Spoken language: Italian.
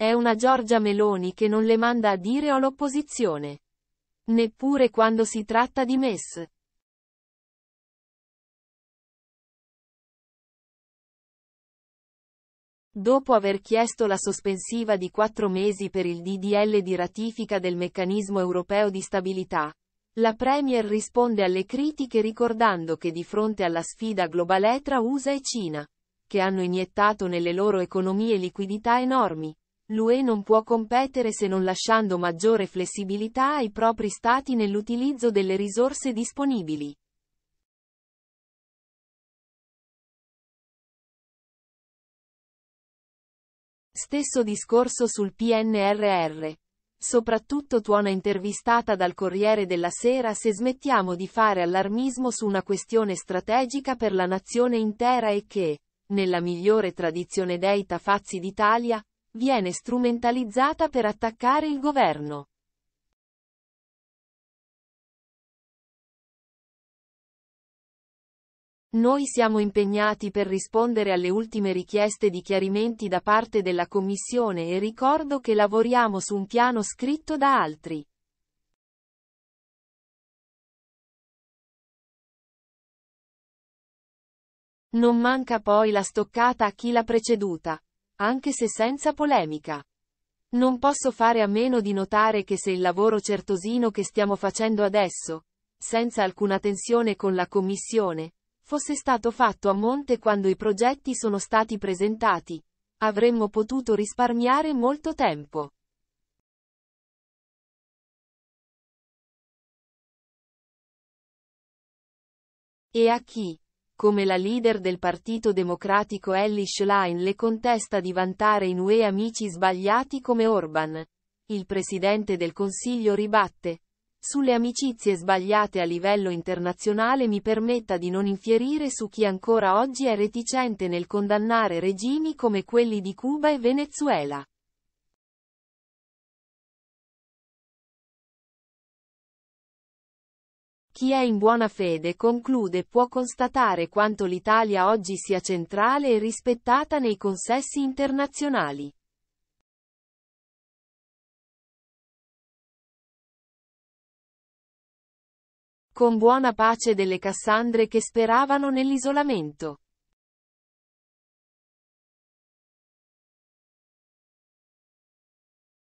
È una Giorgia Meloni che non le manda a dire all'opposizione. Neppure quando si tratta di MES. Dopo aver chiesto la sospensiva di quattro mesi per il DDL di ratifica del meccanismo europeo di stabilità, la Premier risponde alle critiche ricordando che di fronte alla sfida globale tra USA e Cina, che hanno iniettato nelle loro economie liquidità enormi, L'UE non può competere se non lasciando maggiore flessibilità ai propri stati nell'utilizzo delle risorse disponibili. Stesso discorso sul PNRR. Soprattutto tuona intervistata dal Corriere della Sera se smettiamo di fare allarmismo su una questione strategica per la nazione intera e che, nella migliore tradizione dei tafazzi d'Italia, viene strumentalizzata per attaccare il governo. Noi siamo impegnati per rispondere alle ultime richieste di chiarimenti da parte della Commissione e ricordo che lavoriamo su un piano scritto da altri. Non manca poi la stoccata a chi l'ha preceduta anche se senza polemica. Non posso fare a meno di notare che se il lavoro certosino che stiamo facendo adesso, senza alcuna tensione con la Commissione, fosse stato fatto a monte quando i progetti sono stati presentati, avremmo potuto risparmiare molto tempo. E a chi? come la leader del Partito Democratico Ellie Schlein le contesta di vantare in UE amici sbagliati come Orban. Il Presidente del Consiglio ribatte. Sulle amicizie sbagliate a livello internazionale mi permetta di non infierire su chi ancora oggi è reticente nel condannare regimi come quelli di Cuba e Venezuela. Chi è in buona fede conclude può constatare quanto l'Italia oggi sia centrale e rispettata nei consessi internazionali. Con buona pace delle Cassandre che speravano nell'isolamento.